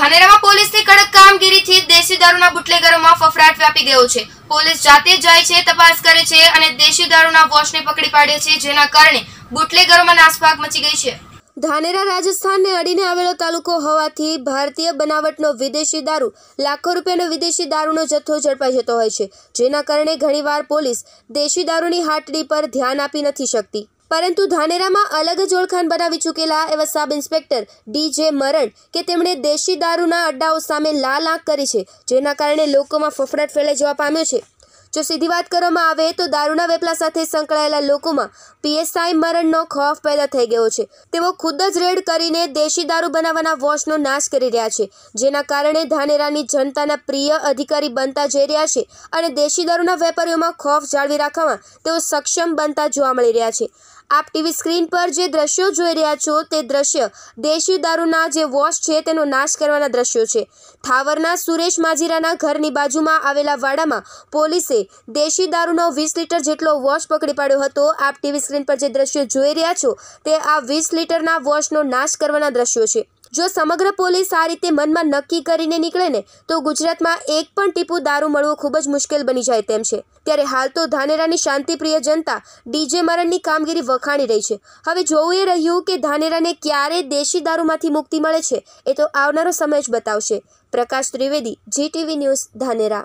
ધાનેરામાં પોલીસની કડક કામગીરીથી દેશી દારૂના બુટલેગરોમાં ફફડાટ વ્યાપી ગયો છે પોલીસ જાતે જાય છે તપાસ કરે છે અને દેશી દારૂના વોશને પકડી પાડે છે જેના કારણે બુટલેગરોમાં નાસભાગ મચી ગઈ છે ધાનેરા રાજસ્થાનને અડીને આવેલો તાલુકો હોવાથી ભારતીય બનાવટનો વિદેશી દારૂ લાખો રૂપિયાનો વિદેશી દારૂનો જથ્થો ઝડપાઈ જતો હોય છે જેના કારણે ઘણીવાર પોલીસ દેશી દારૂની હાટડી પર ધ્યાન આપી નથી શકતી પરંતુ ધાનેરામાં અલગ જ ઓળખાણ બનાવી ચૂકેલા એવા સબ ઇન્સ્પેક્ટર ડી જે મરણ કે તેમણે દેશી દારૂના અડ્ડાઓ સામે લાલ આંખ કરી છે જેના કારણે લોકોમાં ફફડાટ ફેલાઈ જવા પામ્યો છે જો સીધી વાત કરવામાં આવે તો દારૂના વેપલા સાથે સંકળાયેલા લોકોમાં પીએસઆઈ મરણનો ખોફ પેદા થઈ ગયો છે તેઓ ખુદ જ રેડ કરીને દેશી દારૂ બનાવવાના વોશનો નાશ કરી રહ્યા છે જેના કારણે ધાનેરાની જનતાના પ્રિય અધિકારી બનતા જઈ રહ્યા છે અને દેશી દારૂના વેપારીઓમાં ખોફ જાળવી રાખવામાં તેઓ સક્ષમ બનતા જોવા મળી રહ્યા છે આપ ટીવી સ્ક્રીન પર જે દ્રશ્યો જોઈ રહ્યા છો તે દ્રશ્ય દેશી દારૂના જે વોશ છે તેનો નાશ કરવાના દ્રશ્યો છે થાવરના સુરેશ માજીરાના ઘરની બાજુમાં આવેલા વાડામાં પોલીસે દેશી દારૂનો વીસ લીટર જેટલો વોશ પકડી પાડ્યો હતો આપ ટીવી સ્ક્રીન પર જે દ્રશ્યો જોઈ રહ્યા છો તે આ વીસ લીટરના વોશનો નાશ કરવાના દ્રશ્યો છે જો સમગ્ર પોલીસ આ રીતે મનમાં નક્કી કરીને નીકળે ને તો ગુજરાતમાં એક પણ ટીપુ દારૂ મળવું ખૂબ જ મુશ્કેલ બની જાય તેમ છે ત્યારે હાલ તો ધાનેરાની શાંતિપ્રિય જનતા ડીજે મરણની કામગીરી વખાણી રહી છે હવે જોવું એ રહ્યું કે ધાનેરાને ક્યારે દેશી દારૂમાંથી મુક્તિ મળે છે એ તો આવનારો સમય જ બતાવશે પ્રકાશ ત્રિવેદી જીટીવી ન્યૂઝ ધાનેરા